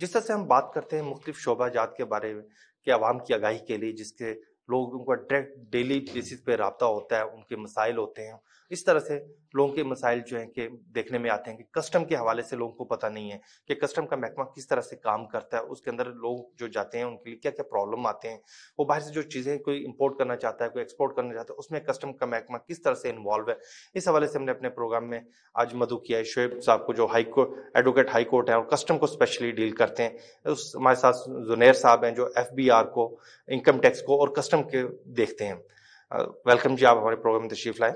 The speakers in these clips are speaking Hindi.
जिस तरह से हम बात करते हैं मुख्तलिफ जात के बारे में कि आवाम की आगाही के लिए जिसके लोग उनका डायरेक्ट डेली बेसिस पे रबता होता है उनके मसाइल होते हैं इस तरह से लोगों के मसाइल जो हैं कि देखने में आते हैं कि कस्टम के हवाले से लोगों को पता नहीं है कि कस्टम का महकमा किस तरह से काम करता है उसके अंदर लोग जो जाते हैं उनके लिए क्या क्या प्रॉब्लम आते हैं वो बाहर से जो चीज़ें कोई इंपोर्ट करना चाहता है कोई एक्सपोर्ट करना चाहता है उसमें कस्टम का महकमा किस तरह से इन्वॉल्व है इस हवाले से हमने अपने प्रोग्राम में आज मधु किया है शुएब साहब को जो high court advocate high court है और कस्टम को स्पेशली डील करते हैं उस हमारे साथ जुनेर साहब हैं जो एफ को इनकम टैक्स को और कस्टम सिस्टम के देखते हैं वेलकम जी आप हमारे प्रोग्राम तशरीफ लाए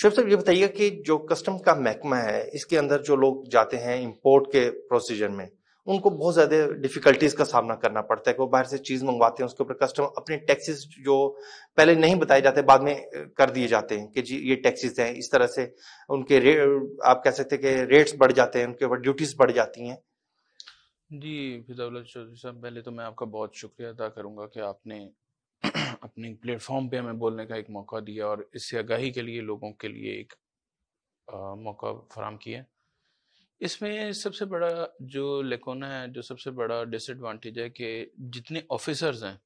शिव सर ये बताइए कि जो कस्टम का महकमा है इसके अंदर जो लोग जाते हैं इम्पोर्ट के प्रोसीजर में उनको बहुत ज़्यादा डिफिकल्टीज का सामना करना पड़ता है कि वो बाहर से चीज़ मंगवाते हैं उसके ऊपर कस्टम अपने टैक्सेस जो पहले नहीं बताए जाते बाद में कर दिए जाते हैं कि जी ये टैक्सेस हैं इस तरह से उनके आप कह सकते हैं कि रेट्स बढ़ जाते हैं उनके ऊपर ड्यूटीज़ बढ़ जाती हैं जी, फिज़ाउल्लाह चौधरी साहब पहले तो मैं आपका बहुत शुक्रिया अदा करूँगा कि आपने अपने प्लेटफ़ॉर्म पे हमें बोलने का एक मौका दिया और इससे आगाही के लिए लोगों के लिए एक आ, मौका फराम किया। इसमें सबसे बड़ा जो लेकोना है, जो सबसे बड़ा डिसएडवांटेज है कि जितने ऑफ़िसर्स हैं,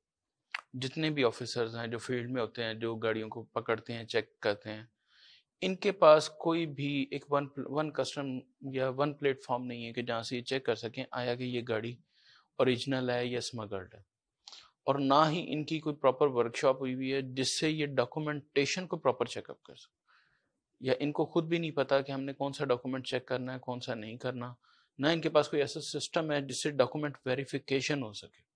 जितने भी ऑफ़िसर्स हैं जो फ़ील्ड में होते हैं, जो गाड़ियों को पकड़ते हैं, चेक करते हैं, इनके पास कोई भी एक वन वन कस्टम या वन प्लेटफॉर्म नहीं है कि जहाँ से ये चेक कर सकें आया कि ये गाड़ी ओरिजिनल है या स्मगल्ड है और ना ही इनकी कोई प्रॉपर वर्कशॉप हुई हुई है जिससे ये डॉक्यूमेंटेशन को प्रॉपर चेकअप कर सके या इनको खुद भी नहीं पता कि हमने कौन सा डॉक्यूमेंट चेक करना है कौन सा नहीं करना ना इनके पास कोई ऐसा सिस्टम है जिससे डॉक्यूमेंट वेरिफिकेशन हो सके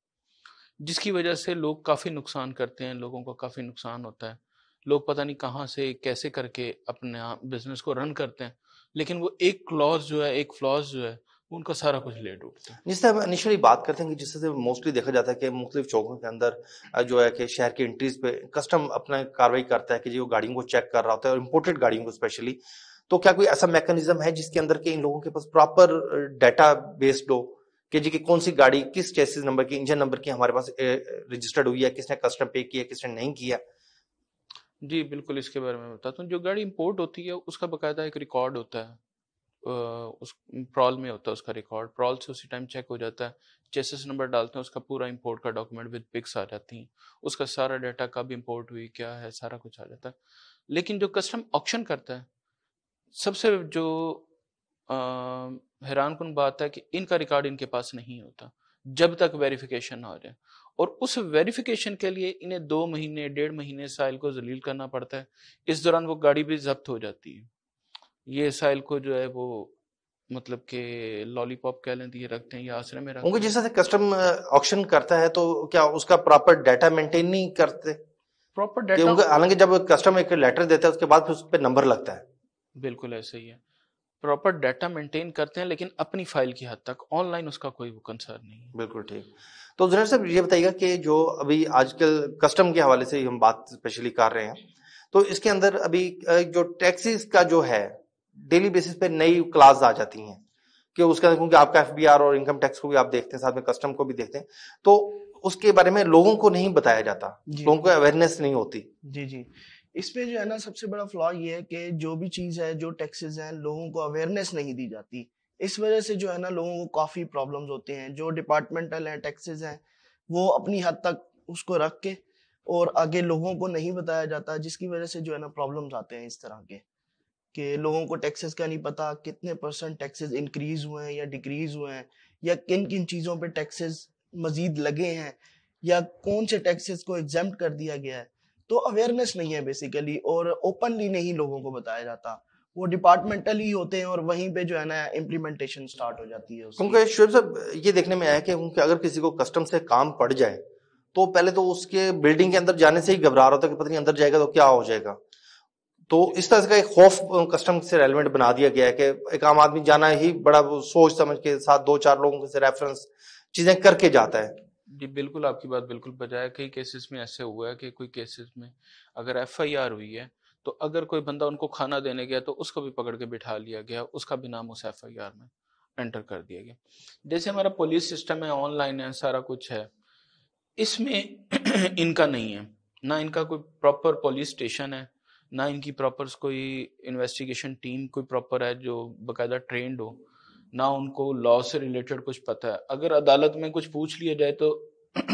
जिसकी वजह से लोग काफ़ी नुकसान करते हैं लोगों का काफ़ी नुकसान होता है लोग पता नहीं कहाँ से कैसे करके अपने बिजनेस को रन करते हैं लेकिन वो एक क्लॉज जो है एक फ्लॉज जो है उनका सारा कुछ लेट उठता है जिससे हम इनिशियली बात करते हैं कि जिससे मोस्टली देखा जाता है कि मुख्तलिफ चौकों के अंदर जो है कि शहर की एंट्रीज पे कस्टम अपना कार्रवाई करता है कि जो वो गाड़ियों को चेक कर रहा होता है और इम्पोर्टेड गाड़ियों को स्पेशली तो क्या कोई ऐसा मैकेनिज्म है जिसके अंदर के इन लोगों के पास प्रॉपर डाटा बेस्ड हो कि जी कि कौन सी गाड़ी किस चेसिस नंबर की इंजन नंबर की हमारे पास रजिस्टर्ड हुई है किसने कस्टम पे किया किसने नहीं किया जी बिल्कुल इसके बारे में बताता हूँ जो गाड़ी इम्पोर्ट होती है उसका बकायदा एक रिकॉर्ड होता है उस प्रॉल में होता है उसका रिकॉर्ड प्रॉल से उसी टाइम चेक हो जाता है चेसिस नंबर डालते हैं उसका पूरा इम्पोर्ट का डॉक्यूमेंट विद पिक्स आ जाती हैं उसका सारा डाटा कब इम्पोर्ट हुई क्या है सारा कुछ आ जाता है लेकिन जो कस्टम ऑप्शन करता है सबसे जो हैरान कन बात है कि इनका रिकॉर्ड इनके पास नहीं होता जब तक वेरिफिकेशन ना हो जाए और उस वेरिफिकेशन के लिए इन्हें दो महीने डेढ़ महीने साइल को जलील करना पड़ता है इस दौरान वो गाड़ी भी जब्त हो जाती है ये साइल को जो है वो मतलब के लॉलीपॉप कह लें ये रखते हैं या आश्रय में रखते हैं जिस तरह से कस्टम ऑक्शन करता है तो क्या उसका प्रॉपर डाटा मेंटेन नहीं करते प्रॉपर डाटा हालांकि जब कस्टम एक लेटर देता है उसके बाद फिर उस पर नंबर लगता है बिल्कुल ऐसे ही है प्रॉपर डाटा मेंटेन करते हैं लेकिन अपनी फाइल की हद तक ऑनलाइन उसका कोई कंसर्न नहीं बिल्कुल ठीक तो जुनेर साहब ये बताइएगा कि जो अभी आजकल कस्टम के हवाले से हम बात स्पेशली कर रहे हैं तो इसके अंदर अभी जो टैक्सीज का जो है डेली बेसिस पे नई क्लास आ जाती हैं कि उसके अंदर क्योंकि आपका एफबीआर और इनकम टैक्स को भी आप देखते हैं साथ में कस्टम को भी देखते हैं तो उसके बारे में लोगों को नहीं बताया जाता लोगों को अवेयरनेस नहीं होती जी जी इसमें जो है ना सबसे बड़ा फ्लॉ ये है कि जो भी चीज़ है जो टैक्सेस हैं लोगों को अवेयरनेस नहीं दी जाती इस वजह से जो है ना लोगों को काफ़ी प्रॉब्लम्स होती हैं जो डिपार्टमेंटल हैं टैक्सेस हैं वो अपनी हद तक उसको रख के और आगे लोगों को नहीं बताया जाता जिसकी वजह से जो है ना प्रॉब्लम्स आते हैं इस तरह के कि लोगों को टैक्सेस का नहीं पता कितने परसेंट टैक्सेस इंक्रीज हुए हैं या डिक्रीज हुए हैं या किन किन चीज़ों पे टैक्सेस मजीद लगे हैं या कौन से टैक्सेस को एग्जाम कर दिया गया है तो अवेयरनेस नहीं है बेसिकली और ओपनली नहीं लोगों को बताया जाता वो डिपार्टमेंटल ही होते हैं और वहीं पे जो है ना इम्प्लीमेंटेशन स्टार्ट हो जाती है क्योंकि शुभ साहब ये देखने में आया कि क्योंकि अगर किसी को कस्टम से काम पड़ जाए तो पहले तो उसके बिल्डिंग के अंदर जाने से ही घबरा रहा था कि पता नहीं अंदर जाएगा तो क्या हो जाएगा तो इस तरह का एक खौफ कस्टम से रेलिवेंट बना दिया गया है कि एक आम आदमी जाना ही बड़ा सोच समझ के साथ दो चार लोगों से रेफरेंस चीजें करके जाता है जी बिल्कुल आपकी बात बिल्कुल बजाय कई केसेस में ऐसे हुआ है कि कोई केसेस में अगर एफ हुई है तो अगर कोई बंदा उनको खाना देने गया तो उसको भी पकड़ के बिठा लिया गया उसका भी नाम उस एफ में एंटर कर दिया गया जैसे हमारा पुलिस सिस्टम है ऑनलाइन है सारा कुछ है इसमें इनका नहीं है ना इनका कोई प्रॉपर पुलिस स्टेशन है ना इनकी प्रॉपर कोई इन्वेस्टिगेशन टीम कोई प्रॉपर है जो बाकायदा ट्रेंड हो ना उनको लॉ से रिलेटेड कुछ पता है अगर अदालत में कुछ पूछ लिया जाए तो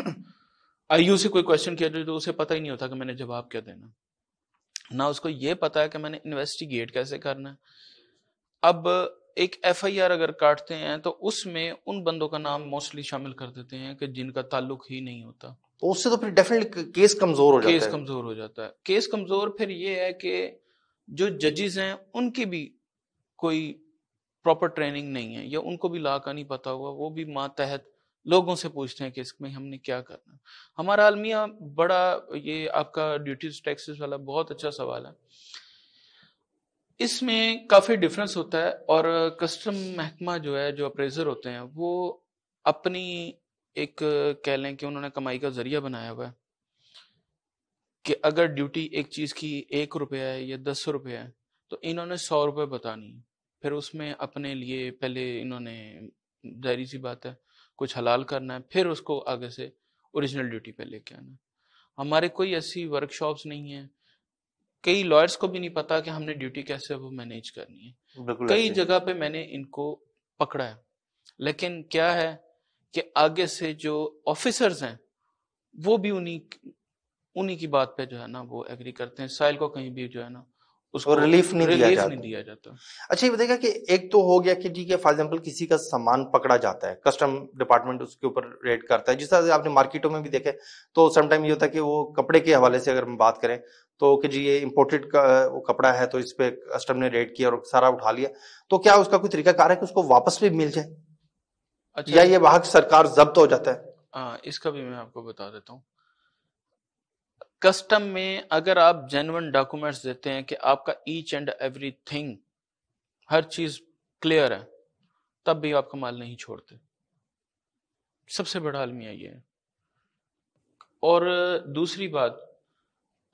आईयू से कोई क्वेश्चन किया जाए तो उसे पता ही नहीं होता कि मैंने जवाब क्या देना ना उसको ये पता है कि मैंने इन्वेस्टिगेट कैसे करना है अब एक एफ आई आर अगर काटते हैं तो उसमें उन बंदों का नाम मोस्टली शामिल कर देते हैं कि जिनका ताल्लुक ही नहीं होता तो उससे तो फिर डेफिनेटली केस कमजोर हो जाता केस है कमजोर हो जाता है केस कमजोर फिर ये है कि जो जजेस हैं उनकी भी कोई प्रॉपर ट्रेनिंग नहीं है या उनको भी ला का नहीं पता हुआ वो भी मातहत लोगों से पूछते हैं कि इसमें हमने क्या करना हमारा आलमिया बड़ा ये आपका ड्यूटीज टैक्सेस वाला बहुत अच्छा सवाल है इसमें काफ़ी डिफरेंस होता है और कस्टम महकमा जो है जो अप्रेजर होते हैं वो अपनी एक कह लें कि उन्होंने कमाई का जरिया बनाया हुआ है कि अगर ड्यूटी एक चीज़ की एक रुपया है या दस रुपया है तो इन्होंने सौ रुपये बतानी फिर उसमें अपने लिए पहले इन्होंने जाहिर सी बात है कुछ हलाल करना है फिर उसको आगे से ओरिजिनल ड्यूटी पे लेके आना हमारे कोई ऐसी वर्कशॉप्स नहीं है कई लॉयर्स को भी नहीं पता कि हमने ड्यूटी कैसे वो मैनेज करनी है कई जगह पे मैंने इनको पकड़ा है लेकिन क्या है कि आगे से जो ऑफिसर्स हैं वो भी उन्हीं उन्हीं की बात पे जो है ना वो एग्री करते हैं साइल को कहीं भी जो है ना उसको रिलीफ नहीं दिया जाता अच्छा ये बताएगा कि एक तो हो गया कि ठीक है फॉर एग्जाम्पल किसी का सामान पकड़ा जाता है कस्टम डिपार्टमेंट उसके ऊपर रेड करता है जिस तरह से आपने मार्केटों में भी देखे तो समटाइम ये होता है कि वो कपड़े के हवाले से अगर हम बात करें तो कि जी ये इम्पोर्टेड का वो कपड़ा है तो इस पर कस्टम ने रेड किया और सारा उठा लिया तो क्या उसका कोई तरीका कार है कि उसको वापस भी मिल जाए अच्छा या ये वहां सरकार जब्त हो जाता है आ, हाँ, इसका भी मैं आपको बता देता हूँ कस्टम में अगर आप जेनवन डॉक्यूमेंट्स देते हैं कि आपका ईच एंड एवरी थिंग हर चीज क्लियर है तब भी आपका माल नहीं छोड़ते सबसे बड़ा आलमिया ये है और दूसरी बात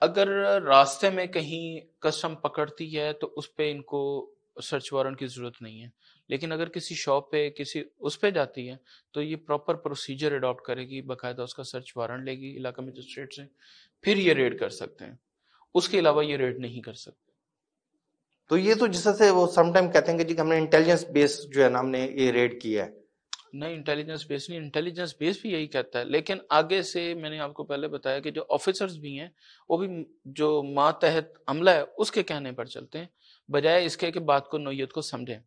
अगर रास्ते में कहीं कस्टम पकड़ती है तो उस पर इनको सर्च वारंट की ज़रूरत नहीं है लेकिन अगर किसी शॉप पे किसी उस पर जाती है तो ये प्रॉपर प्रोसीजर अडॉप्ट करेगी बाकायदा उसका सर्च वारंट लेगी इलाका मजिस्ट्रेट से फिर ये रेड कर सकते हैं उसके अलावा ये रेड नहीं कर सकते तो ये तो जिससे वो समटाइम कहते हैं कि जी हमने इंटेलिजेंस बेस जो है ना हमने ये रेड किया है नहीं इंटेलिजेंस बेस नहीं इंटेलिजेंस बेस भी यही कहता है लेकिन आगे से मैंने आपको पहले बताया कि जो ऑफिसर्स भी हैं वो भी जो तहत अमला है उसके कहने पर चलते हैं बजाय इसके कि बात को नोयत को समझें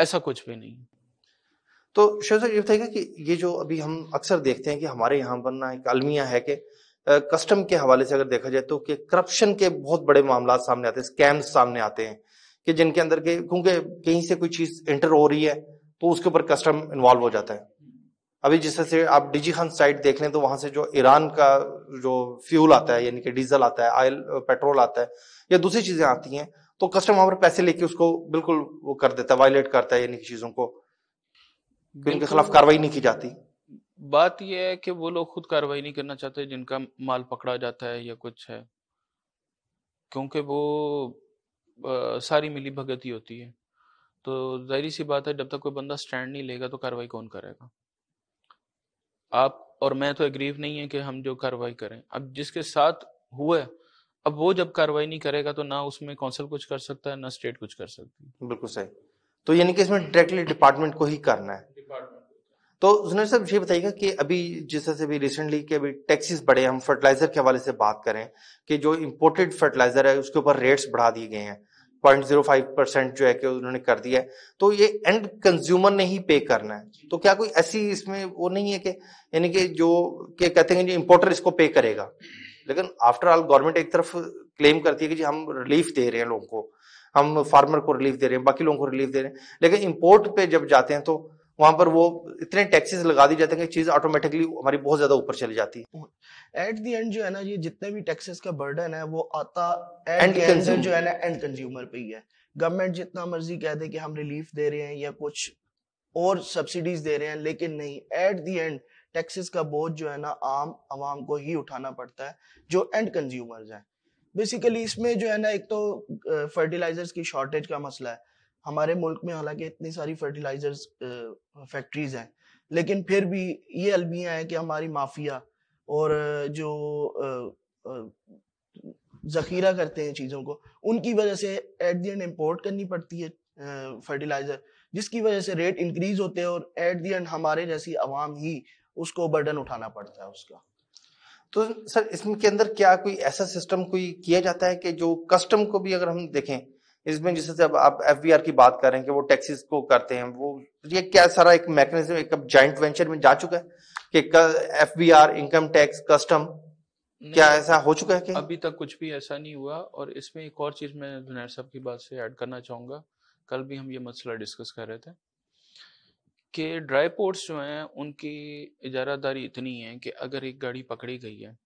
ऐसा कुछ भी नहीं तो शेर ये बताएगा कि ये जो अभी हम अक्सर देखते हैं कि हमारे यहाँ पर ना एक अलमिया है कि कस्टम के हवाले से अगर देखा जाए तो कि करप्शन के बहुत बड़े मामला सामने आते हैं स्कैम्स सामने आते हैं कि जिनके अंदर के क्योंकि कहीं से कोई चीज एंटर हो रही है तो उसके ऊपर कस्टम इन्वॉल्व हो जाता है अभी जिस से आप डीजी खान साइट देख लें तो वहां से जो ईरान का जो फ्यूल आता है यानी कि डीजल आता है ऑयल पेट्रोल आता है या दूसरी चीजें आती हैं तो कस्टम वहां पर पैसे लेके उसको बिल्कुल वो कर देता है वायलेट करता है यानी कि चीजों को बिल के खिलाफ कार्रवाई नहीं की जाती बात यह है कि वो लोग खुद कार्रवाई नहीं करना चाहते जिनका माल पकड़ा जाता है या कुछ है क्योंकि वो आ, सारी मिली भगत ही होती है तो जाहिर सी बात है जब तक कोई बंदा स्टैंड नहीं लेगा तो कार्रवाई कौन करेगा आप और मैं तो एग्रीव नहीं है कि हम जो कार्रवाई करें अब जिसके साथ हुआ अब वो जब कार्रवाई नहीं करेगा तो ना उसमें काउंसिल कुछ कर सकता है ना स्टेट कुछ कर सकती है बिल्कुल सही तो यानी कि इसमें डायरेक्टली डिपार्टमेंट को ही करना है तो जुनेर साहब ये बताइएगा कि अभी जिस तरह से भी रिसेंटली कि अभी टैक्सेस बढ़े हम फर्टिलाइजर के हवाले से बात करें कि जो इम्पोर्टेड फर्टिलाइजर है उसके ऊपर रेट्स बढ़ा दिए गए हैं पॉइंट जीरो फाइव परसेंट जो है कि उन्होंने कर दिया है तो ये एंड कंज्यूमर ने ही पे करना है तो क्या कोई ऐसी इसमें वो नहीं है कि यानी कि जो के कहते हैं जो इम्पोर्टर इसको पे करेगा लेकिन आफ्टर ऑल गवर्नमेंट एक तरफ क्लेम करती है कि जी हम रिलीफ दे रहे हैं लोगों को हम फार्मर को रिलीफ दे रहे हैं बाकी लोगों को रिलीफ दे रहे हैं लेकिन इम्पोर्ट पे जब जाते हैं तो वहां पर वो इतने टैक्सेस लगा दी जाते हैं कि चीज ऑटोमेटिकली हमारी बहुत ज्यादा ऊपर चली जाती है एट दी एंड जो है ना ये जितने भी टैक्सेस का बर्डन है वो आता एंड जो है ना एंड कंज्यूमर पे ही है गवर्नमेंट जितना मर्जी कह दे कि हम रिलीफ दे रहे हैं या कुछ और सब्सिडीज दे रहे हैं लेकिन नहीं एट दी एंड टैक्सेस का बोझ जो है ना आम आवाम को ही उठाना पड़ता है जो एंड कंज्यूमर्स हैं बेसिकली इसमें जो है ना एक तो फर्टिलाइजर्स की शॉर्टेज का मसला है हमारे मुल्क में हालांकि इतनी सारी फर्टिलाइजर्स फैक्ट्रीज हैं लेकिन फिर भी ये अलमिया है कि हमारी माफिया और जो जखीरा करते हैं चीज़ों को उनकी वजह से एट दी एंड इम्पोर्ट करनी पड़ती है फर्टिलाइज़र जिसकी वजह से रेट इंक्रीज होते हैं और एट दी एंड हमारे जैसी आवाम ही उसको बर्डन उठाना पड़ता है उसका तो सर इसके अंदर क्या कोई ऐसा सिस्टम कोई किया जाता है कि जो कस्टम को भी अगर हम देखें इसमें जैसे जब आप एफ की बात कर रहे हैं कि वो टैक्सीज को करते हैं वो ये क्या सारा एक मैकेनिज्म एक अब जॉइंट वेंचर में जा चुका है कि F B income tax custom क्या ऐसा हो चुका है कि अभी तक कुछ भी ऐसा नहीं हुआ और इसमें एक और चीज मैं जुनैद साहब की बात से ऐड करना चाहूंगा कल भी हम ये मसला डिस्कस कर रहे थे कि ड्राई पोर्ट्स जो हैं उनकी इजारादारी इतनी है कि अगर एक गाड़ी पकड़ी गई है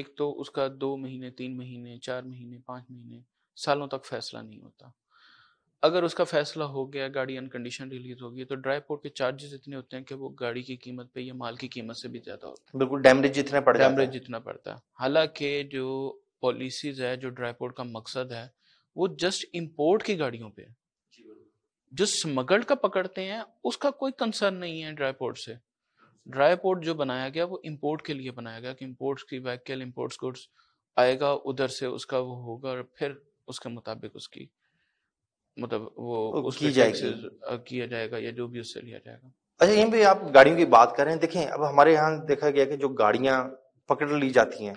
एक तो उसका दो महीने तीन महीने चार महीने पाँच महीने सालों तक फैसला नहीं होता अगर उसका फैसला हो गया गाड़ी अनकंडीशन रिलीज होगी तो ड्राई पोर्ट के चार्जेस इतने होते हैं कि वो गाड़ी की कीमत पे या माल की कीमत से भी ज्यादा होता है बिल्कुल डैमेज जितना पड़ता है डैमेज जितना पड़ता है हालांकि जो पॉलिसीज है जो ड्राई पोर्ट का मकसद है वो जस्ट इम्पोर्ट की गाड़ियों पे जो स्मगल्ड का पकड़ते हैं उसका कोई कंसर्न नहीं है ड्राई पोर्ट से ड्राई पोर्ट जो बनाया गया वो इम्पोर्ट के लिए बनाया गया कि इम्पोर्ट्स की वैकल इम्पोर्ट्स गुड्स आएगा उधर से उसका वो होगा और फिर उसके मुताबिक उसकी मतलब वो उसकी जाएगी किया जाएगा या जो भी उससे लिया जाएगा अच्छा यहीं भी आप गाड़ियों की बात कर रहे हैं देखें अब हमारे यहाँ देखा गया कि जो गाड़ियां पकड़ ली जाती हैं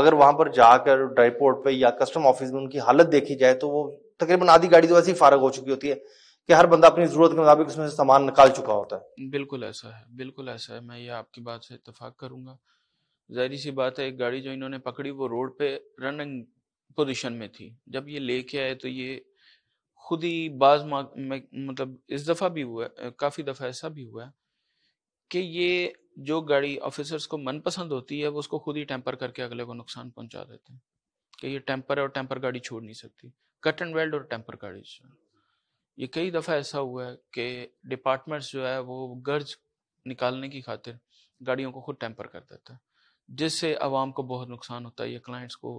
अगर वहां पर जाकर ड्राईपोर्ट पे या कस्टम ऑफिस में उनकी हालत देखी जाए तो वो तकरीबन आधी गाड़ी तो वैसे ही फारग हो चुकी होती है कि हर बंदा अपनी जरूरत के मुताबिक उसमें से सामान निकाल चुका होता है बिल्कुल ऐसा है बिल्कुल ऐसा है मैं ये आपकी बात से इतफाक करूंगा जाहिर सी बात है एक गाड़ी जो इन्होंने पकड़ी वो रोड पे रनिंग पोजीशन में थी जब ये लेके आए तो ये खुद ही बाज मतलब इस दफ़ा भी हुआ काफ़ी दफ़ा ऐसा भी हुआ कि ये जो गाड़ी ऑफिसर्स को मनपसंद होती है वो उसको खुद ही टेम्पर करके अगले को नुकसान पहुंचा देते हैं कि ये टेम्पर है और टेम्पर गाड़ी छोड़ नहीं सकती कट एंड वेल्ड और टेम्पर गाड़ी ये कई दफ़ा ऐसा हुआ है कि डिपार्टमेंट्स जो है वो गर्ज निकालने की खातिर गाड़ियों को खुद टेम्पर कर देता है जिससे आवाम को बहुत नुकसान होता है या क्लाइंट्स को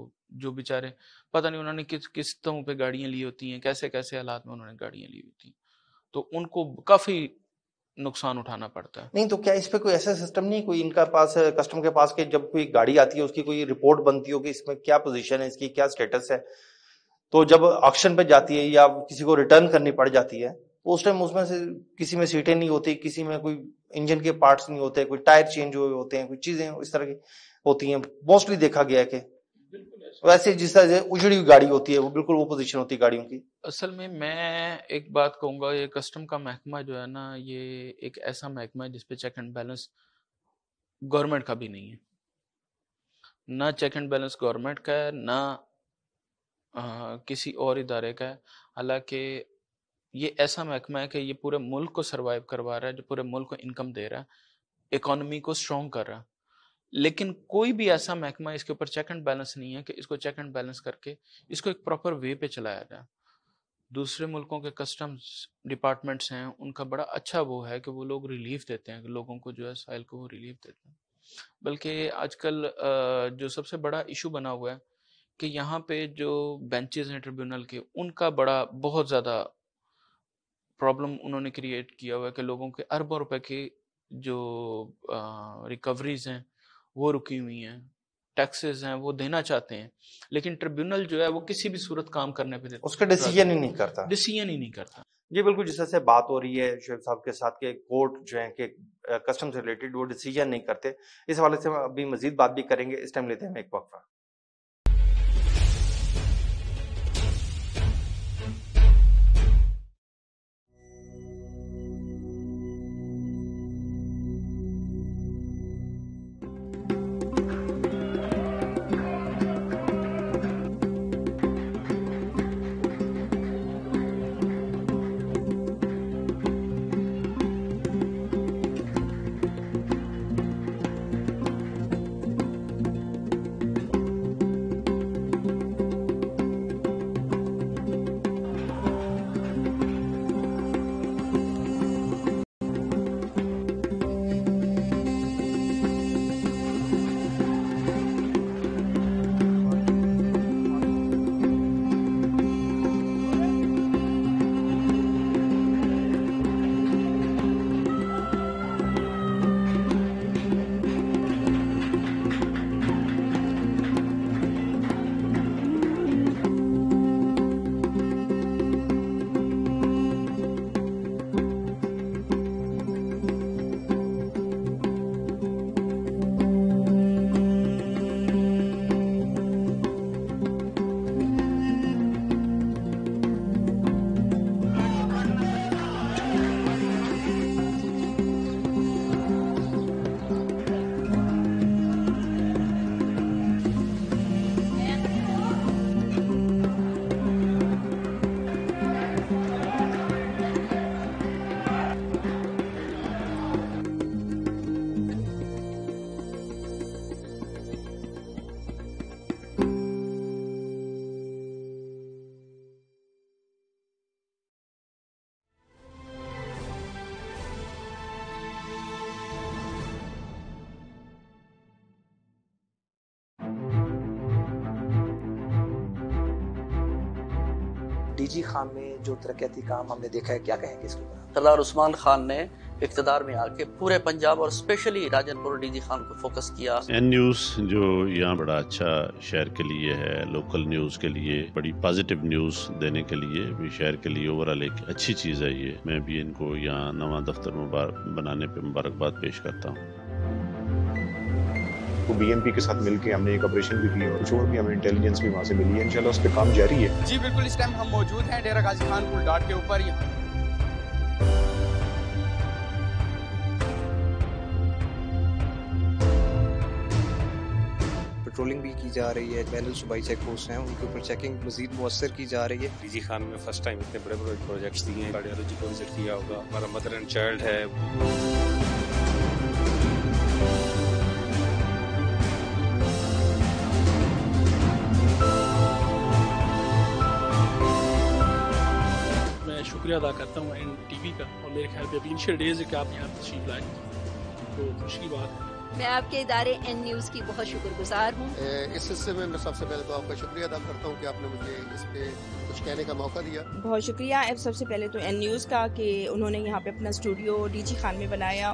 जो बेचारे पता नहीं उन्होंने किस किस्तों पे गाड़ियाँ ली होती हैं कैसे कैसे हालात में उन्होंने गाड़ियाँ ली होती हैं तो उनको काफ़ी नुकसान उठाना पड़ता है नहीं तो क्या इस पे कोई ऐसा सिस्टम नहीं कोई इनका पास कस्टमर के पास के जब कोई गाड़ी आती है उसकी कोई रिपोर्ट बनती होगी इसमें क्या पोजीशन है इसकी क्या स्टेटस है तो जब ऑक्शन पे जाती है या किसी को रिटर्न करनी पड़ जाती है उस टाइम उसमें से किसी में सीटें नहीं होती किसी में कोई इंजन के पार्ट्स नहीं होते कोई टायर चेंज हुए होते हैं कुछ चीजें इस तरह की होती हैं मोस्टली देखा गया है कि वैसे जिस तरह उजड़ी हुई गाड़ी होती है वो बिल्कुल वो पोजीशन होती है गाड़ियों की असल में मैं एक बात कहूंगा ये कस्टम का महकमा जो है ना ये एक ऐसा महकमा है जिसपे चेक एंड बैलेंस गवर्नमेंट का भी नहीं है ना चेक एंड बैलेंस गवर्नमेंट का है ना आ, किसी और इदारे का है हालांकि ये ऐसा महकमा है कि ये पूरे मुल्क को सर्वाइव करवा रहा है जो पूरे मुल्क को इनकम दे रहा है इकोनॉमी को स्ट्रॉन्ग कर रहा है लेकिन कोई भी ऐसा महकमा इसके ऊपर चेक एंड बैलेंस नहीं है कि इसको चेक एंड बैलेंस करके इसको एक प्रॉपर वे पे चलाया जाए दूसरे मुल्कों के कस्टम्स डिपार्टमेंट्स हैं उनका बड़ा अच्छा वो है कि वो लोग रिलीफ देते हैं लोगों को जो है साइल को वो रिलीफ देते हैं बल्कि आजकल जो सबसे बड़ा इशू बना हुआ है कि यहाँ पे जो बेंचेस हैं ट्रिब्यूनल के उनका बड़ा बहुत ज़्यादा प्रॉब्लम उन्होंने क्रिएट किया हुआ है कि लोगों के अरबों रुपए की जो रिकवरीज हैं वो रुकी हुई हैं टैक्सेस हैं वो देना चाहते हैं लेकिन ट्रिब्यूनल जो है वो किसी भी सूरत काम करने पे देता उसका डिसीजन ही नहीं करता डिसीजन ही नहीं करता जी बिल्कुल जिस तरह से बात हो रही है शुएब साहब के साथ के कोर्ट जो है कि कस्टम से रिलेटेड वो डिसीजन नहीं करते इस हवाले से हम अभी मजीद बात भी करेंगे इस टाइम लेते हैं एक पर तरक्की खान में जो तरक्याती काम हमने देखा है क्या कहेंगे इसके ऊपर सरदार उस्मान खान ने इकतदार में आके पूरे पंजाब और स्पेशली राजनपुर जी खान को फोकस किया एन न्यूज जो यहाँ बड़ा अच्छा शहर के लिए है लोकल न्यूज के लिए बड़ी पॉजिटिव न्यूज देने के लिए भी शहर के लिए ओवरऑल एक अच्छी चीज है ये मैं भी इनको यहाँ नवा दफ्तर मुबारक बनाने पे मुबारकबाद पेश करता हूँ तो बीएमपी के साथ मिलकर हमने एक ऑपरेशन भी किया और और भी हमें इंटेलिजेंस भी वहाँ से मिली है इंशाल्लाह उस पर काम जारी है जी बिल्कुल इस टाइम हम मौजूद हैं डेरा गाजी खान पुल डाट के ऊपर यहाँ पेट्रोलिंग भी की जा रही है पैनल सूबाई चेक पोस्ट हैं उनके ऊपर चेकिंग मजीद मुसर की जा रही है डीजी खान में फर्स्ट टाइम इतने बड़े बड़े प्रोजेक्ट्स दिए हैं कार्डियोलॉजी को विजिट किया होगा हमारा मदर एंड चाइल्ड है शुक्रिया अदा करता हूँ एंड टीवी का और मेरे ख्याल में इनिशियल डेज है कि आप यहाँ तशरीफ लाए तो खुशी की बात है मैं आपके इदारे एन न्यूज़ की बहुत शुक्रगुजार हूँ इस हिस्से में मैं सबसे पहले तो आपका शुक्रिया अदा करता हूँ कि आपने मुझे इस पे कुछ कहने का मौका दिया बहुत शुक्रिया सबसे पहले तो एन न्यूज़ का कि उन्होंने यहाँ पे अपना स्टूडियो डीजी खान में बनाया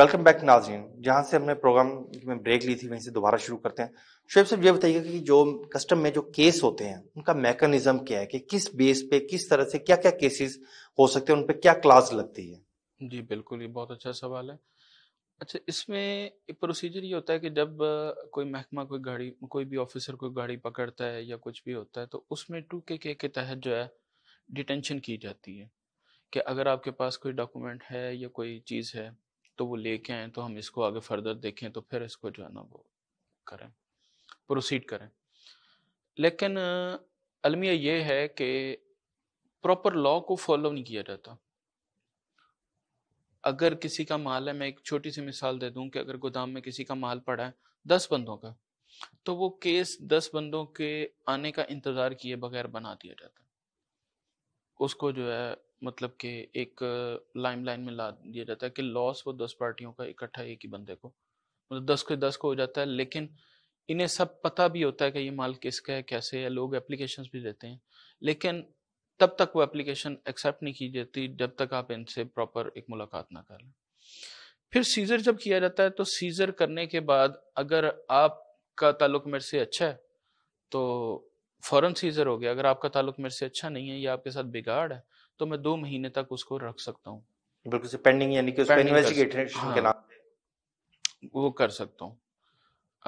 वेलकम बैक नाजीन जहाँ से हमने प्रोग्राम में ब्रेक ली थी वहीं से दोबारा शुरू करते हैं शोब साहब ये बताइए कि जो कस्टम में जो केस होते हैं उनका मैकेनिज्म क्या है कि किस बेस पे किस तरह से क्या क्या केसेस हो सकते हैं उन पर क्या क्लास लगती है जी बिल्कुल ये बहुत अच्छा सवाल है अच्छा इसमें प्रोसीजर ये होता है कि जब कोई महकमा कोई गाड़ी कोई भी ऑफिसर कोई गाड़ी पकड़ता है या कुछ भी होता है तो उसमें टू के के तहत जो है डिटेंशन की जाती है कि अगर आपके पास कोई डॉक्यूमेंट है या कोई चीज़ है तो वो लेके आए तो हम इसको आगे फर्दर देखें तो फिर इसको जो है ना वो करें प्रोसीड करें लेकिन अलमिया ये है कि प्रॉपर लॉ को फॉलो नहीं किया जाता अगर किसी का माल है मैं एक छोटी सी मिसाल दे दूं कि अगर गोदाम में किसी का माल पड़ा है दस बंदों का तो वो केस दस बंदों के आने का इंतजार किए बगैर बना दिया जाता उसको जो है मतलब कि एक लाइम लाइन में ला दिया जाता है कि लॉस वो दस पार्टियों का इकट्ठा एक ही बंदे को मतलब दस के दस को हो जाता है लेकिन इन्हें सब पता भी होता है कि ये माल किसका है कैसे है लोग एप्लीकेशन भी देते हैं लेकिन तब तक वो एप्लीकेशन एक्सेप्ट नहीं की जाती जब तक आप इनसे प्रॉपर एक मुलाकात ना कर लें फिर सीजर जब किया जाता है तो सीजर करने के बाद अगर आपका ताल्लुक मेरे से अच्छा है तो फ़ौरन सीजर हो गया अगर आपका ताल्लुक मेरे से अच्छा नहीं है या आपके साथ बिगाड़ है तो मैं दो महीने तक उसको रख सकता हूँ बिल्कुल पेंडिंग यानी कि इन्वेस्टिगेशन के हाँ। नाम वो कर सकता हूँ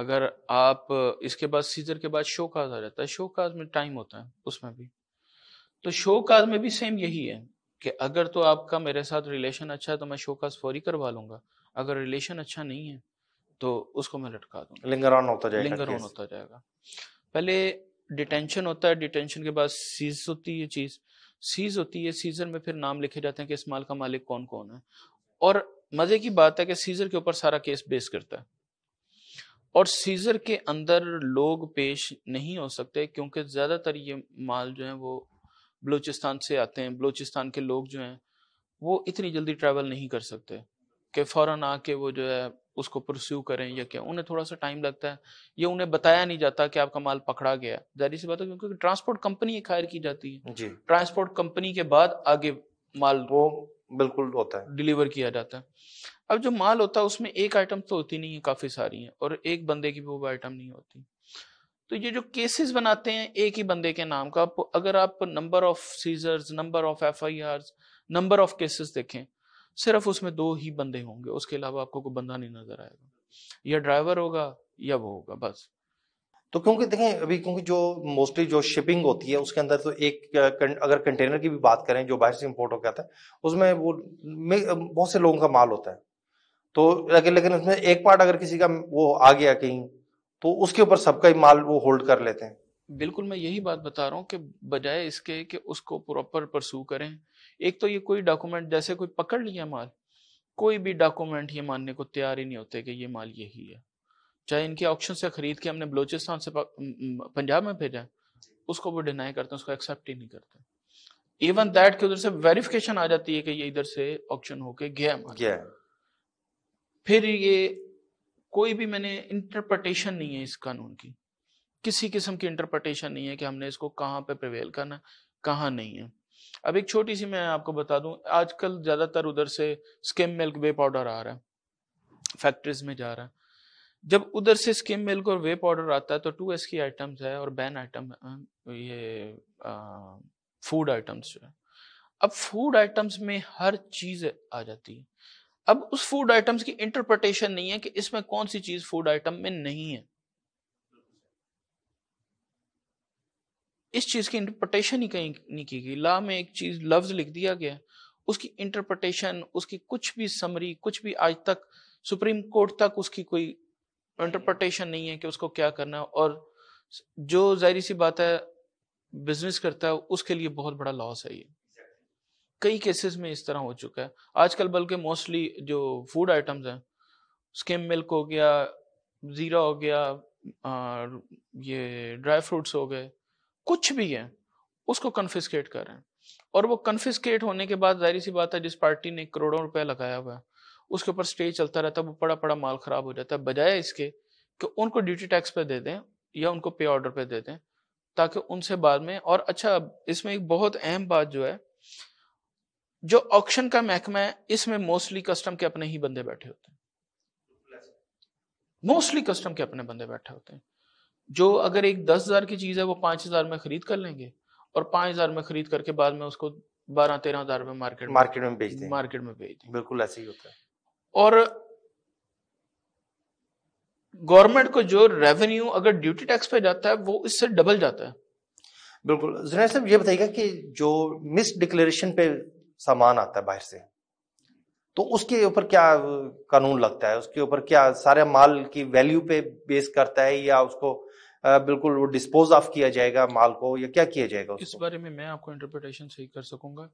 अगर आप इसके बाद सीजर के बाद शो काज आ जाता है शो काज में टाइम होता है उसमें भी तो शो काज में भी सेम यही है कि अगर तो आपका मेरे साथ रिलेशन अच्छा है तो मैं शो काज फौरी करवा लूंगा अगर रिलेशन अच्छा नहीं है तो उसको मैं लटका दूंगा लिंगर ऑन होता जाएगा लिंगर ऑन होता जाएगा पहले डिटेंशन होता है डिटेंशन के बाद सीज होती है चीज़ सीज होती है सीजर में फिर नाम लिखे जाते हैं कि इस माल का मालिक कौन कौन है और मजे की बात है कि सीजर के ऊपर सारा केस बेस करता है और सीजर के अंदर लोग पेश नहीं हो सकते क्योंकि ज़्यादातर ये माल जो है वो बलूचिस्तान से आते हैं बलूचिस्तान के लोग जो हैं वो इतनी जल्दी ट्रैवल नहीं कर सकते कि फौरन आके वो जो है उसको प्रस्यू करें या क्या उन्हें थोड़ा सा टाइम लगता है ये उन्हें बताया नहीं जाता कि आपका माल पकड़ा गया जारी सी बात है क्योंकि ट्रांसपोर्ट कंपनी एक हायर की जाती है जी ट्रांसपोर्ट कंपनी के बाद आगे माल वो बिल्कुल होता है डिलीवर किया जाता है अब जो माल होता है उसमें एक आइटम तो होती नहीं है काफी सारी है और एक बंदे की भी वो आइटम नहीं होती तो ये जो केसेस बनाते हैं एक ही बंदे के नाम का अगर आप number of seizures number of F number of cases देखें सिर्फ उसमें दो ही बंदे होंगे उसके अलावा आपको कोई बंदा नहीं नजर आएगा या ड्राइवर होगा या वो होगा बस तो क्योंकि देखें अभी क्योंकि जो मोस्टली जो शिपिंग होती है उसके अंदर तो एक अगर कंटेनर की भी बात करें जो बाहर से इम्पोर्ट होकर आता है उसमें वो बहुत से लोगों का माल होता है तो लेकिन लेकिन उसमें एक पार्ट अगर किसी का वो आ गया कहीं तो उसके ऊपर सबका ही माल वो होल्ड कर लेते हैं बिल्कुल मैं यही बात बता रहा हूँ कि बजाय इसके कि उसको प्रॉपर परसू करें एक तो ये कोई डॉक्यूमेंट जैसे कोई पकड़ लिया माल कोई भी डॉक्यूमेंट ये मानने को तैयार ही नहीं होते कि ये माल यही है चाहे इनके ऑप्शन से खरीद के हमने बलोचिस्तान से पंजाब में भेजा उसको वो डिनाई करते हैं उसको एक्सेप्ट ही नहीं करते इवन दैट के उधर से वेरिफिकेशन आ जाती है कि ये इधर से ऑप्शन होके गया गया फिर ये कोई भी मैंने इंटरप्रटेशन नहीं है इस कानून की किसी किस्म की इंटरप्रटेशन नहीं है कि हमने इसको कहाँ पे प्रिवेल करना कहाँ नहीं है अब एक छोटी सी मैं आपको बता दूं आजकल ज़्यादातर उधर से स्किम मिल्क वे पाउडर आ रहा है फैक्ट्रीज में जा रहा है जब उधर से स्किम मिल्क और वे पाउडर आता है तो टू एस की आइटम्स है और बैन आइटम ये फूड आइटम्स जो है अब फूड आइटम्स में हर चीज़ आ जाती है अब उस फूड आइटम्स की इंटरप्रटेशन नहीं है कि इसमें कौन सी चीज़ फूड आइटम में नहीं है इस चीज़ की इंटरप्रटेशन ही कहीं नहीं की गई ला में एक चीज़ लफ्ज़ लिख दिया गया उसकी इंटरप्रटेशन उसकी कुछ भी समरी कुछ भी आज तक सुप्रीम कोर्ट तक उसकी कोई इंटरप्रटेशन नहीं है कि उसको क्या करना है और जो जाहिर सी बात है बिजनेस करता है उसके लिए बहुत बड़ा लॉस है ये कई केसेस में इस तरह हो चुका है आजकल बल्कि मोस्टली जो फूड आइटम्स हैं स्किम मिल्क हो गया ज़ीरा हो गया और ये ड्राई फ्रूट्स हो गए कुछ भी है उसको कन्फिस्केट कर रहे हैं और वो कन्फिस्केट होने के बाद जाहिर सी बात है जिस पार्टी ने करोड़ों रुपया लगाया हुआ है उसके ऊपर स्टे चलता रहता है वो बड़ा बड़ा माल खराब हो जाता है बजाय इसके कि उनको ड्यूटी टैक्स पे दे दें या उनको पे ऑर्डर पे दे दें ताकि उनसे बाद में और अच्छा इसमें एक बहुत अहम बात जो है जो ऑक्शन का महकमा है इसमें मोस्टली कस्टम के अपने ही बंदे बैठे होते हैं मोस्टली कस्टम के अपने बंदे बैठे होते हैं जो अगर एक दस हज़ार की चीज़ है वो पांच हज़ार में खरीद कर लेंगे और पांच हज़ार में खरीद करके बाद में उसको बारह तेरह हज़ार में मार्केट मार्केट में बेच मार्केट में बेच बिल्कुल ऐसे ही होता है और गवर्नमेंट को जो रेवेन्यू अगर ड्यूटी टैक्स पे जाता है वो इससे डबल जाता है बिल्कुल जुनैद साहब ये बताइएगा कि जो मिस डिक्लेरेशन पे सामान आता है बाहर से तो उसके ऊपर क्या कानून लगता है उसके ऊपर क्या सारे माल की वैल्यू पे बेस करता है या उसको बिल्कुल वो डिस्पोज ऑफ किया जाएगा माल को या क्या किया जाएगा उसको? इस बारे में मैं आपको इंटरप्रिटेशन सही कर सकूंगा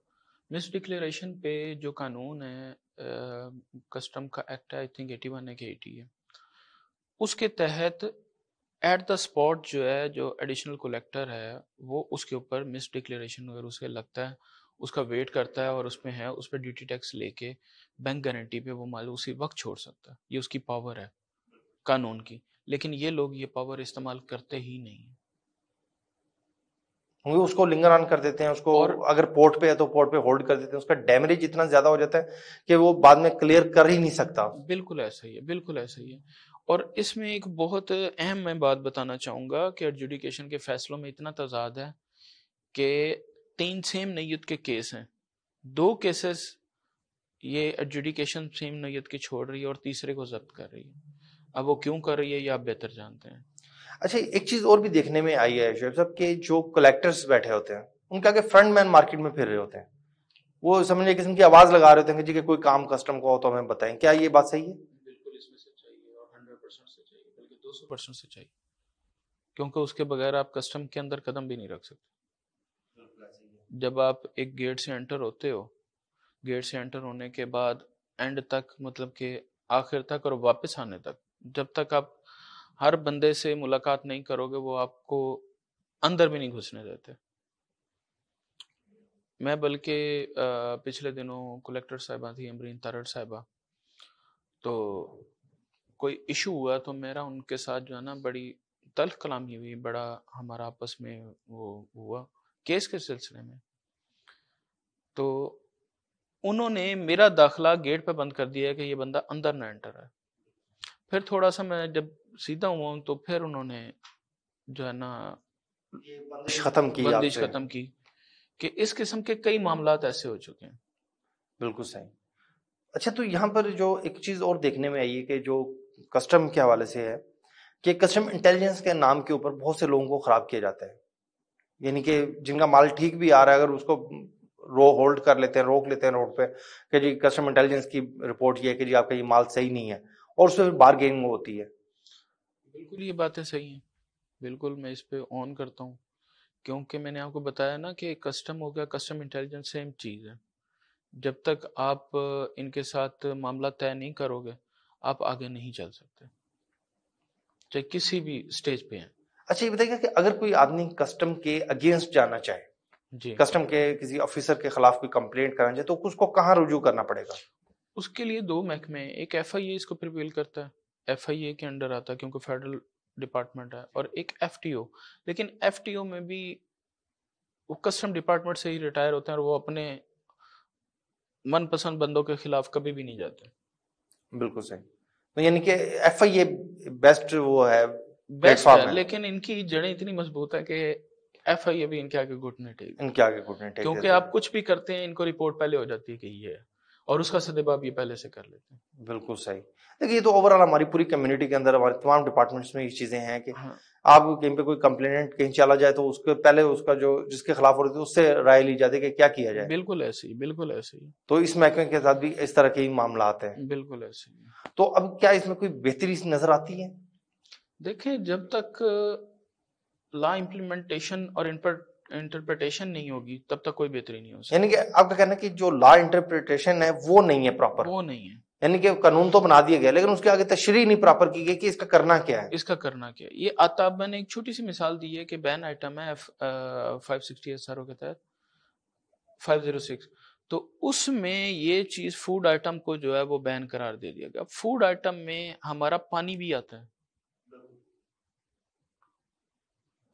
मिस डिक्लेरेशन पे जो कानून है कस्टम का act I think eighty one है एटी है उसके तहत एट द स्पॉट जो है जो एडिशनल कलेक्टर है वो उसके ऊपर मिस डिक्लेरेशन अगर उसे लगता है उसका वेट करता है और उसमें है उस पर ड्यूटी टैक्स लेके बैंक गारंटी पे वो माल उसी वक्त छोड़ सकता है ये उसकी पावर है कानून की लेकिन ये लोग ये पावर इस्तेमाल करते ही नहीं है वो उसको लिंगर ऑन कर देते हैं उसको और अगर पोर्ट पे है तो पोर्ट पे होल्ड कर देते हैं उसका डैमेज इतना ज्यादा हो जाता है कि वो बाद में क्लियर कर ही नहीं सकता बिल्कुल ऐसा ही है बिल्कुल ऐसा ही है और इसमें एक बहुत अहम मैं बात बताना चाहूंगा कि एडजुडिकेशन के फैसलों में इतना तजाद है कि तीन सेम नैयत के केस हैं दो केसेस ये एडजुडिकेशन सेम नैयत की छोड़ रही है और तीसरे को जब्त कर रही है अब वो क्यों कर रही है ये आप बेहतर जानते हैं अच्छा एक चीज और भी देखने में आई है शोब साहब के जो कलेक्टर्स बैठे होते हैं उनका के फ्रंट मैन मार्केट में फिर रहे होते हैं वो समझने किस्म की आवाज लगा रहे होते हैं कि जी कोई काम कस्टम का हो तो हमें बताएं क्या ये बात सही है बिल्कुल इसमें सच्चाई है और हंड्रेड सच्चाई है बल्कि दो सच्चाई क्योंकि उसके बगैर आप कस्टम के अंदर कदम भी नहीं रख सकते जब आप एक गेट से एंटर होते हो गेट से एंटर होने के बाद एंड तक मतलब कि आखिर तक और वापस आने तक जब तक आप हर बंदे से मुलाकात नहीं करोगे वो आपको अंदर भी नहीं घुसने देते मैं बल्कि पिछले दिनों कलेक्टर साहिबा थी अमरीन तारड़ साहिबा तो कोई इशू हुआ तो मेरा उनके साथ जो है ना बड़ी तल्ख कलामी हुई बड़ा हमारा आपस में वो हुआ केस के सिलसिले में तो उन्होंने मेरा दाखला गेट पे बंद कर दिया कि ये बंदा अंदर ना एंटर है फिर थोड़ा सा मैं जब सीधा हुआ तो फिर उन्होंने जो है ना खत्म की बंदिश खत्म की कि इस किस्म के कई मामला ऐसे हो चुके हैं बिल्कुल सही अच्छा तो यहाँ पर जो एक चीज़ और देखने में आई है कि जो कस्टम के हवाले से है कि कस्टम इंटेलिजेंस के नाम के ऊपर बहुत से लोगों को ख़राब किया जाता है यानी कि जिनका माल ठीक भी आ रहा है अगर उसको रो होल्ड कर लेते हैं रोक लेते हैं रोड पे कि जी कस्टम इंटेलिजेंस की रिपोर्ट ये है कि जी आपका ये माल सही नहीं है और उसमें बारगेनिंग होती है बिल्कुल ये बातें सही हैं बिल्कुल मैं इस पर ऑन करता हूँ क्योंकि मैंने आपको बताया ना कि कस्टम हो गया कस्टम इंटेलिजेंस सेम चीज़ है जब तक आप इनके साथ मामला तय नहीं करोगे आप आगे नहीं चल सकते चाहे किसी भी स्टेज पे हैं अच्छा ये बताइएगा कि अगर कोई आदमी कस्टम के अगेंस्ट जाना चाहे जी कस्टम के किसी ऑफिसर के खिलाफ कोई कंप्लेंट करना चाहे तो उसको कहाँ रुजू करना पड़ेगा उसके लिए दो महकमे एक एफ आई ए इसको प्रिवेल करता है एफ आई ए के अंडर आता है क्योंकि फेडरल डिपार्टमेंट है और एक एफ टी ओ लेकिन एफ टी ओ में भी वो कस्टम डिपार्टमेंट से ही रिटायर होते हैं और वो अपने मनपसंद बंदों के खिलाफ कभी भी नहीं जाते बिल्कुल सही तो यानी कि एफ आई ए बेस्ट वो है बेस्ट है लेकिन इनकी जड़ें इतनी मजबूत है कि एफ आई भी इनके आगे घुटने टेक इनके आगे घुटने टेक क्योंकि आप कुछ भी करते हैं इनको रिपोर्ट पहले हो जाती है कि ये है और उसका सदेबाब ये पहले से कर लेते हैं बिल्कुल सही देखिए ये तो ओवरऑल हमारी पूरी कम्युनिटी के अंदर हमारे तमाम डिपार्टमेंट्स में ये चीजें हैं कि हाँ। आप कहीं पे कोई कंप्लेनेंट कहीं चला जाए तो उसके पहले उसका जो जिसके खिलाफ हो रही थी उससे राय ली जाती है कि क्या किया जाए बिल्कुल ऐसे ही बिल्कुल ऐसे ही तो इस महकमे के साथ भी इस तरह के ही मामला आते हैं बिल्कुल ऐसे ही तो अब क्या इसमें कोई बेहतरी नजर आती है देखें जब तक लॉ uh, इम्प्लीमेंटेशन और इंटरप्रिटेशन नहीं होगी तब तक कोई बेहतरी नहीं हो सकती यानी कि आपका कहना कि जो लॉ इंटरप्रिटेशन है वो नहीं है प्रॉपर वो नहीं है यानी कि कानून तो बना दिया गया लेकिन उसके आगे तशरी नहीं प्रॉपर की गई कि इसका करना क्या है इसका करना क्या है ये आता मैंने एक छोटी सी मिसाल दी है कि बैन आइटम है five sixty S R O के तहत फाइव जीरो सिक्स तो उसमें ये चीज फूड आइटम को जो है वो बैन करार दे दिया गया फूड आइटम में हमारा पानी भी आता है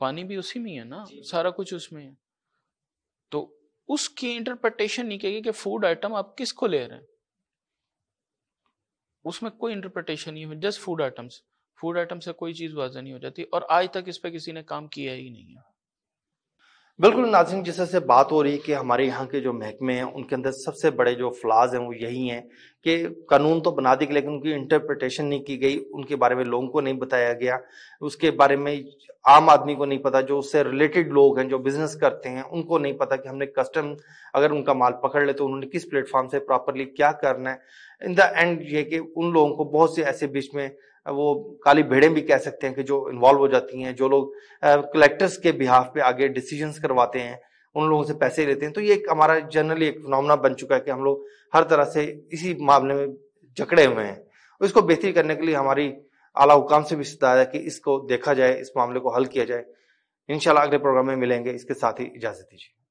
पानी भी उसी में है ना सारा कुछ उसमें है तो उसकी इंटरप्रिटेशन नहीं कहेगी कि फूड आइटम आप किसको ले रहे हैं उसमें कोई इंटरप्रिटेशन नहीं है just food items food item से कोई चीज़ वाजह नहीं हो जाती और आज तक इस पर किसी ने काम किया ही नहीं है बिल्कुल नाजिन जिससे बात हो रही है कि हमारे यहाँ के जो महकमे हैं उनके अंदर सबसे बड़े जो फ्लाज हैं वो यही हैं कि कानून तो बना दी लेकिन उनकी इंटरप्रिटेशन नहीं की गई उनके बारे में लोगों को नहीं बताया गया उसके बारे में आम आदमी को नहीं पता जो उससे रिलेटेड लोग हैं जो बिजनेस करते हैं उनको नहीं पता कि हमने कस्टम अगर उनका माल पकड़ ले तो उन्होंने किस प्लेटफॉर्म से प्रॉपरली क्या करना है इन द एंड ये कि उन लोगों को बहुत से ऐसे बीच में वो काली भेड़े भी कह सकते हैं कि जो इन्वॉल्व हो जाती हैं जो लोग कलेक्टर्स के बिहाफ पे आगे डिसीजंस करवाते हैं उन लोगों से पैसे लेते हैं तो ये एक हमारा जनरली एक नॉमना बन चुका है कि हम लोग हर तरह से इसी मामले में जकड़े हुए हैं इसको बेहतर करने के लिए हमारी आला हुकाम से भी सताया है कि इसको देखा जाए इस मामले को हल किया जाए इंशाल्लाह अगले प्रोग्राम में मिलेंगे इसके साथ ही इजाज़त दीजिए